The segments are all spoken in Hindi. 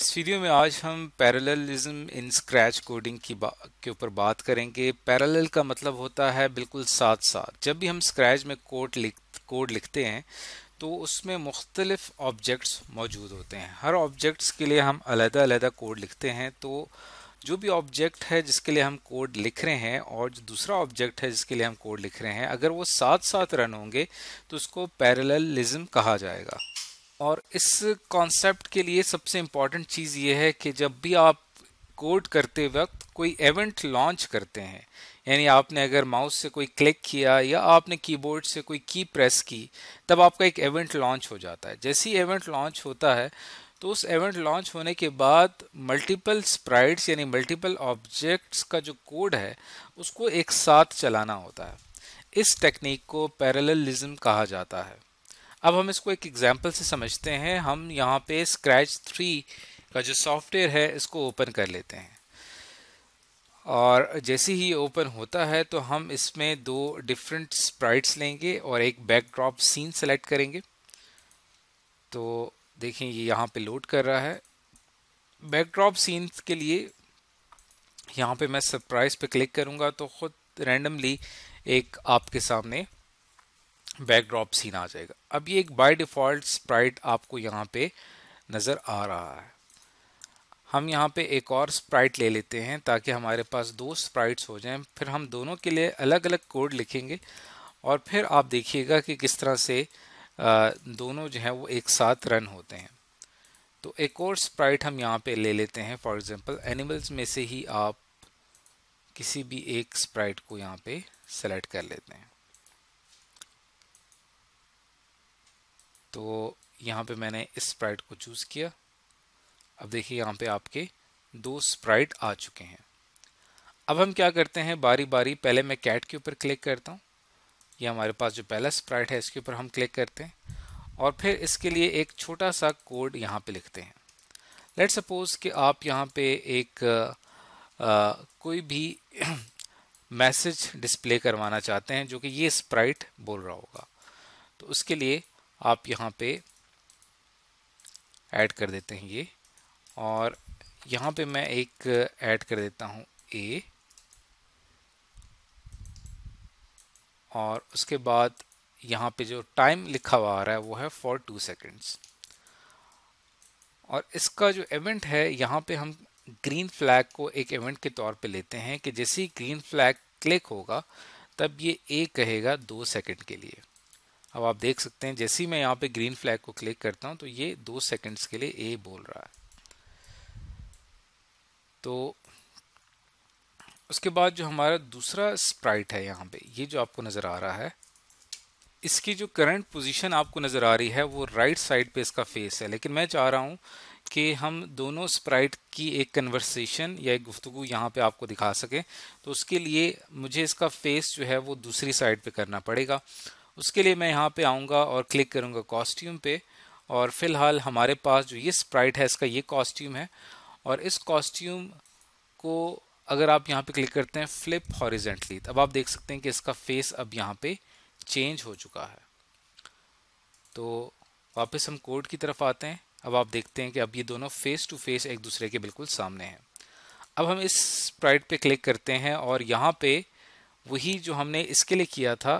इस वीडियो में आज हम पैरेललिज्म इन स्क्रैच कोडिंग की के ऊपर बात करेंगे पैरेलल का मतलब होता है बिल्कुल साथ साथ जब भी हम स्क्रैच में कोड लिख कोड लिखते हैं तो उसमें मुख्तलिफ ऑब्जेक्ट्स मौजूद होते हैं हर ऑब्जेक्ट्स के लिए हम अलहदा अलहदा कोड लिखते हैं तो जो भी ऑब्जेक्ट है जिसके लिए हम कोड लिख रहे हैं और जो दूसरा ऑब्जेक्ट है जिसके लिए हम कोड लिख रहे हैं अगर वो साथ साथ रन होंगे तो उसको पैरेललिज्म कहा जाएगा और इस कॉन्सेप्ट के लिए सबसे इम्पॉर्टेंट चीज़ ये है कि जब भी आप कोड करते वक्त कोई इवेंट लॉन्च करते हैं यानी आपने अगर माउस से कोई क्लिक किया या आपने कीबोर्ड से कोई की प्रेस की तब आपका एक इवेंट लॉन्च हो जाता है जैसे ही इवेंट लॉन्च होता है तो उस इवेंट लॉन्च होने के बाद मल्टीपल स्प्राइड्स यानी मल्टीपल ऑब्जेक्ट्स का जो कोड है उसको एक साथ चलाना होता है इस टेक्निक को पैरेललिज्म कहा जाता है अब हम इसको एक एग्जाम्पल से समझते हैं हम यहाँ पे स्क्रैच थ्री का जो सॉफ्टवेयर है इसको ओपन कर लेते हैं और जैसे ही ओपन होता है तो हम इसमें दो डिफरेंट स्प्राइट्स लेंगे और एक बैकड्रॉप सीन सेलेक्ट करेंगे तो देखें ये यहाँ पे लोड कर रहा है बैकड्रॉप सीन के लिए यहाँ पे मैं सरप्राइज पे क्लिक करूँगा तो ख़ुद रैंडमली एक आपके सामने बैकड्रॉप सीन आ जाएगा अब ये एक बाय डिफ़ॉल्ट स्प्राइट आपको यहाँ पे नज़र आ रहा है हम यहाँ पे एक और स्प्राइट ले लेते हैं ताकि हमारे पास दो स्प्राइट्स हो जाएं फिर हम दोनों के लिए अलग अलग कोड लिखेंगे और फिर आप देखिएगा कि किस तरह से दोनों जो हैं वो एक साथ रन होते हैं तो एक और स्प्राइट हम यहाँ पे ले लेते हैं फॉर एग्ज़ाम्पल एनिमल्स में से ही आप किसी भी एक स्प्राइट को यहाँ पे सेलेक्ट कर लेते हैं तो यहाँ पे मैंने स्प्राइट को चूज़ किया अब देखिए यहाँ पे आपके दो स्प्राइट आ चुके हैं अब हम क्या करते हैं बारी बारी पहले मैं कैट के ऊपर क्लिक करता हूँ ये हमारे पास जो पहला स्प्राइट है इसके ऊपर हम क्लिक करते हैं और फिर इसके लिए एक छोटा सा कोड यहाँ पे लिखते हैं लेट सपोज कि आप यहाँ पे एक आ, कोई भी मैसेज डिस्प्ले करवाना चाहते हैं जो कि ये स्प्राइट बोल रहा होगा तो उसके लिए आप यहाँ पे ऐड कर देते हैं ये और यहाँ पे मैं एक ऐड कर देता हूँ ए और उसके बाद यहाँ पे जो टाइम लिखा हुआ आ रहा है वो है फॉर टू सेकेंड्स और इसका जो इवेंट है यहाँ पे हम ग्रीन फ्लैग को एक इवेंट के तौर पे लेते हैं कि जैसे ही ग्रीन फ्लैग क्लिक होगा तब ये ए कहेगा दो सेकंड के लिए अब आप देख सकते हैं जैसे ही मैं यहाँ पे ग्रीन फ्लैग को क्लिक करता हूँ तो ये दो सेकंड्स के लिए ए बोल रहा है तो उसके बाद जो हमारा दूसरा स्प्राइट है यहाँ पे ये जो आपको नज़र आ रहा है इसकी जो करंट पोजीशन आपको नज़र आ रही है वो राइट साइड पे इसका फेस है लेकिन मैं चाह रहा हूँ कि हम दोनों स्प्राइट की एक कन्वर्सेशन या एक गुफ्तु यहाँ पे आपको दिखा सकें तो उसके लिए मुझे इसका फेस जो है वो दूसरी साइड पे करना पड़ेगा उसके लिए मैं यहाँ पे आऊँगा और क्लिक करूँगा कॉस्ट्यूम पे और फिलहाल हमारे पास जो ये स्प्राइट है इसका ये कॉस्ट्यूम है और इस कॉस्ट्यूम को अगर आप यहाँ पे क्लिक करते हैं फ्लिप हॉरिजेंटली तब आप देख सकते हैं कि इसका फेस अब यहाँ पे चेंज हो चुका है तो वापस हम कोड की तरफ आते हैं अब आप देखते हैं कि अब ये दोनों फेस टू फेस एक दूसरे के बिल्कुल सामने हैं अब हम इस स्प्राइट पे क्लिक करते हैं और यहाँ पे वही जो हमने इसके लिए किया था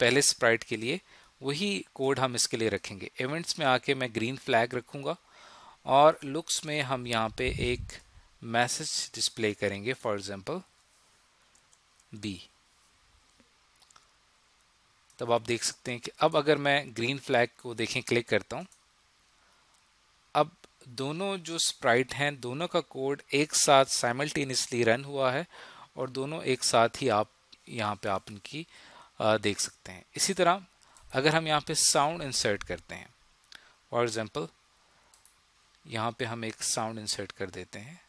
पहले स्प्राइट के लिए वही कोड हम इसके लिए रखेंगे इवेंट्स में आके मैं ग्रीन फ्लैग रखूँगा और लुक्स में हम यहाँ पे एक मैसेज डिस्प्ले करेंगे फॉर एग्जांपल बी तब आप देख सकते हैं कि अब अगर मैं ग्रीन फ्लैग को देखें क्लिक करता हूँ अब दोनों जो स्प्राइट हैं दोनों का कोड एक साथ साइमल्टेनियसली रन हुआ है और दोनों एक साथ ही आप यहाँ पे आप इनकी देख सकते हैं इसी तरह अगर हम यहाँ पे साउंड इंसर्ट करते हैं फॉर एग्ज़ाम्पल यहाँ पे हम एक साउंड इंसर्ट कर देते हैं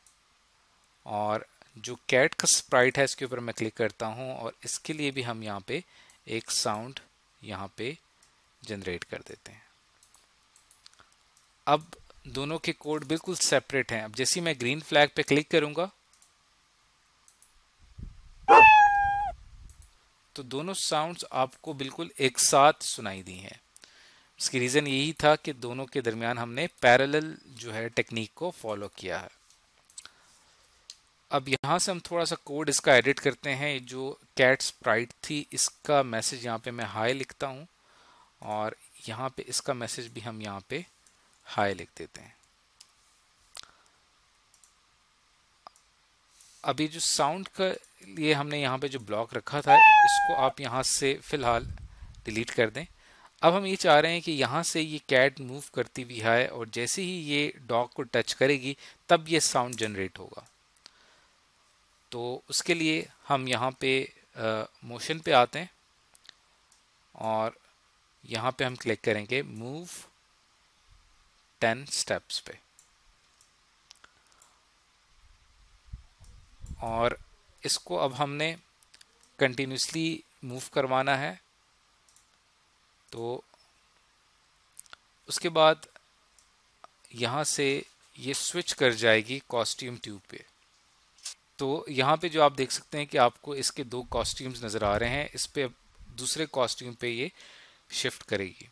और जो कैट का स्प्राइट है इसके ऊपर मैं क्लिक करता हूँ और इसके लिए भी हम यहाँ पे एक साउंड यहाँ पे जनरेट कर देते हैं अब दोनों के कोड बिल्कुल सेपरेट हैं अब जैसे मैं ग्रीन फ्लैग पे क्लिक करूँगा तो दोनों साउंड्स आपको बिल्कुल एक साथ सुनाई दी हैं इसकी रीज़न यही था कि दोनों के दरमियान हमने पैरेलल जो है टेक्निक को फॉलो किया है अब यहाँ से हम थोड़ा सा कोड इसका एडिट करते हैं जो कैट स्प्राइट थी इसका मैसेज यहाँ पे मैं हाई लिखता हूँ और यहाँ पे इसका मैसेज भी हम यहाँ पे हाई लिख देते हैं अभी जो साउंड का लिए हमने यहाँ पे जो ब्लॉक रखा था इसको आप यहाँ से फ़िलहाल डिलीट कर दें अब हम ये चाह रहे हैं कि यहाँ से ये कैट मूव करती भी है और जैसे ही ये डॉग को टच करेगी तब ये साउंड जनरेट होगा तो उसके लिए हम यहाँ पे मोशन पे आते हैं और यहाँ पे हम क्लिक करेंगे मूव टेन स्टेप्स पे और इसको अब हमने कंटिन्यूसली मूव करवाना है तो उसके बाद यहाँ से ये स्विच कर जाएगी कॉस्ट्यूम ट्यूब पे तो यहाँ पे जो आप देख सकते हैं कि आपको इसके दो कॉस्ट्यूम्स नज़र आ रहे हैं इस पर दूसरे कॉस्ट्यूम पे ये शिफ्ट करेगी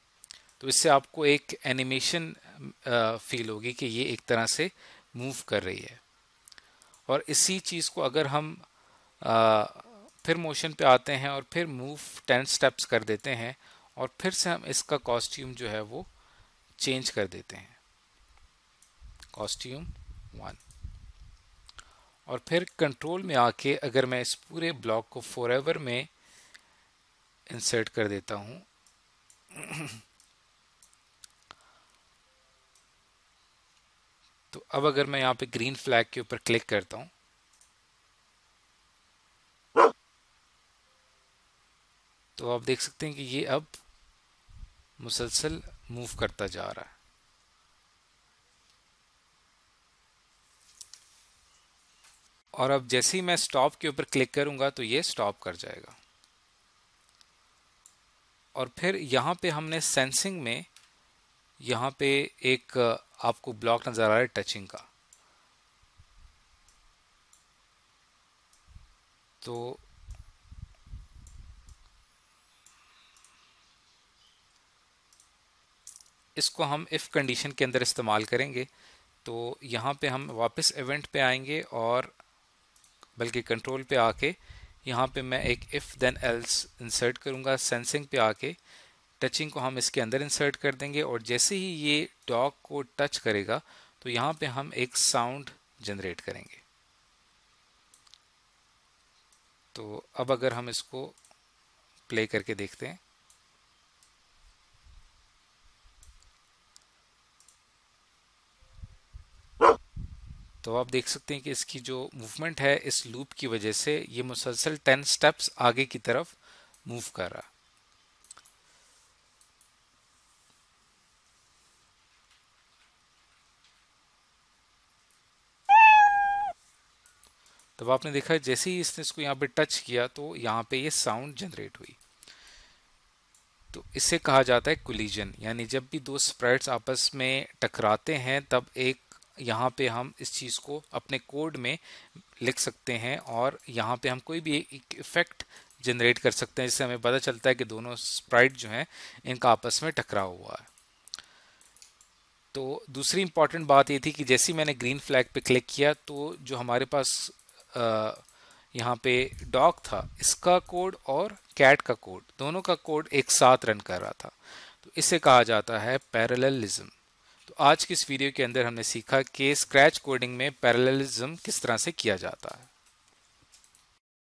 तो इससे आपको एक एनिमेशन फील होगी कि ये एक तरह से मूव कर रही है और इसी चीज़ को अगर हम फिर मोशन पे आते हैं और फिर मूव टेन स्टेप्स कर देते हैं और फिर से हम इसका कॉस्ट्यूम जो है वो चेंज कर देते हैं कॉस्ट्यूम वन और फिर कंट्रोल में आके अगर मैं इस पूरे ब्लॉक को फॉर में इंसर्ट कर देता हूँ तो अब अगर मैं यहाँ पे ग्रीन फ्लैग के ऊपर क्लिक करता हूँ तो आप देख सकते हैं कि ये अब मुसलसल मूव करता जा रहा है और अब जैसे ही मैं स्टॉप के ऊपर क्लिक करूंगा तो ये स्टॉप कर जाएगा और फिर यहाँ पे हमने सेंसिंग में यहाँ पे एक आपको ब्लॉक नज़र आ रहा है टचिंग का तो इसको हम इफ़ कंडीशन के अंदर इस्तेमाल करेंगे तो यहाँ पे हम वापस इवेंट पे आएंगे और बल्कि कंट्रोल पे आके यहाँ पे मैं एक इफ़ देन एल्स इंसर्ट करूँगा सेंसिंग पे आके टचिंग को हम इसके अंदर इंसर्ट कर देंगे और जैसे ही ये डॉग को टच करेगा तो यहाँ पे हम एक साउंड जनरेट करेंगे तो अब अगर हम इसको प्ले करके देखते हैं तो आप देख सकते हैं कि इसकी जो मूवमेंट है इस लूप की वजह से ये मुसलसल टेन स्टेप्स आगे की तरफ मूव कर रहा तब आपने देखा जैसे ही इसने इसको यहाँ पे टच किया तो यहाँ पे ये साउंड जनरेट हुई तो इसे कहा जाता है कुलीजन यानी जब भी दो स्प्राइट्स आपस में टकराते हैं तब एक यहाँ पे हम इस चीज़ को अपने कोड में लिख सकते हैं और यहाँ पे हम कोई भी एक इफेक्ट जनरेट कर सकते हैं जिससे हमें पता चलता है कि दोनों स्प्राइट जो हैं इनका आपस में टकराव हुआ है तो दूसरी इम्पॉर्टेंट बात ये थी कि जैसे ही मैंने ग्रीन फ्लैग पे क्लिक किया तो जो हमारे पास यहाँ पे डॉग था इसका कोड और कैट का कोड दोनों का कोड एक साथ रन कर रहा था तो इसे कहा जाता है पैरेललिज्म आज की इस वीडियो के अंदर हमने सीखा कि स्क्रैच कोडिंग में पैरेललिज्म किस तरह से किया जाता है